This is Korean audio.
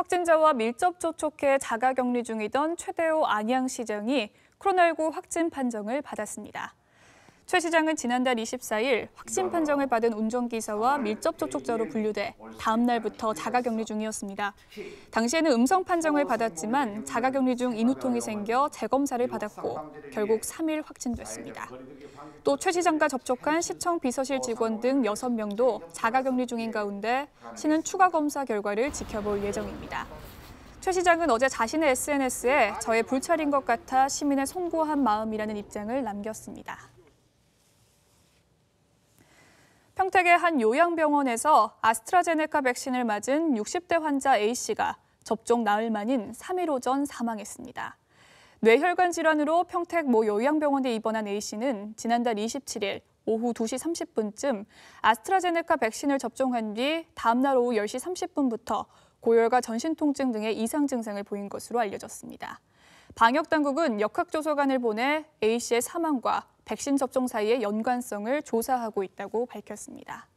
확진자와 밀접 접촉해 자가격리 중이던 최대호 안양시장이 코로나19 확진 판정을 받았습니다. 최 시장은 지난달 24일 확진 판정을 받은 운전기사와 밀접 접촉자로 분류돼 다음 날부터 자가격리 중이었습니다. 당시에는 음성 판정을 받았지만 자가격리 중 인후통이 생겨 재검사를 받았고 결국 3일 확진됐습니다. 또 최 시장과 접촉한 시청 비서실 직원 등 6명도 자가격리 중인 가운데 시는 추가 검사 결과를 지켜볼 예정입니다. 최 시장은 어제 자신의 SNS에 저의 불찰인 것 같아 시민의 송구한 마음이라는 입장을 남겼습니다. 평택의 한 요양병원에서 아스트라제네카 백신을 맞은 60대 환자 A씨가 접종 나흘 만인 3일 오전 사망했습니다. 뇌혈관 질환으로 평택 모 요양병원에 입원한 A씨는 지난달 27일 오후 2시 30분쯤 아스트라제네카 백신을 접종한 뒤 다음날 오후 10시 30분부터 고열과 전신통증 등의 이상 증상을 보인 것으로 알려졌습니다. 방역당국은 역학조사관을 보내 A씨의 사망과 백신 접종 사이의 연관성을 조사하고 있다고 밝혔습니다.